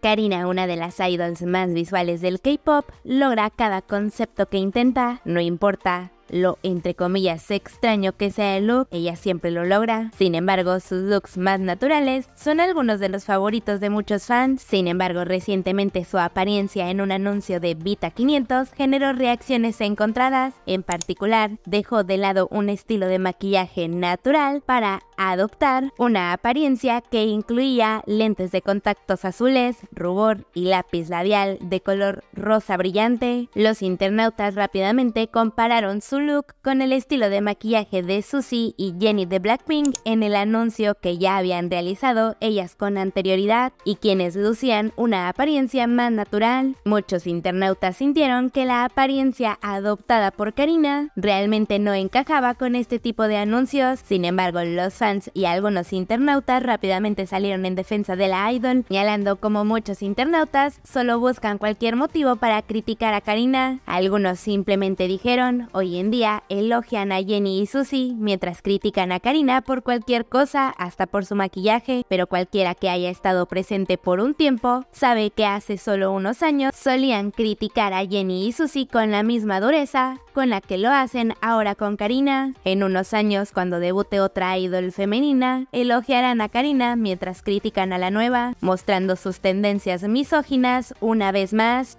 Karina, una de las idols más visuales del K-pop, logra cada concepto que intenta, no importa lo entre comillas extraño que sea el look, ella siempre lo logra. Sin embargo, sus looks más naturales son algunos de los favoritos de muchos fans. Sin embargo, recientemente su apariencia en un anuncio de Vita 500 generó reacciones encontradas. En particular, dejó de lado un estilo de maquillaje natural para adoptar una apariencia que incluía lentes de contactos azules, rubor y lápiz labial de color rosa brillante. Los internautas rápidamente compararon su look con el estilo de maquillaje de Suzy y Jenny de Blackpink en el anuncio que ya habían realizado ellas con anterioridad y quienes lucían una apariencia más natural. Muchos internautas sintieron que la apariencia adoptada por Karina realmente no encajaba con este tipo de anuncios, sin embargo los fans y algunos internautas rápidamente salieron en defensa de la idol, señalando como muchos internautas solo buscan cualquier motivo para criticar a Karina. Algunos simplemente dijeron, hoy en día elogian a Jenny y Susie, mientras critican a Karina por cualquier cosa, hasta por su maquillaje, pero cualquiera que haya estado presente por un tiempo sabe que hace solo unos años solían criticar a Jenny y Susie con la misma dureza con la que lo hacen ahora con Karina. En unos años, cuando debute otra idol femenina, elogiarán a Karina mientras critican a la nueva, mostrando sus tendencias misóginas una vez más.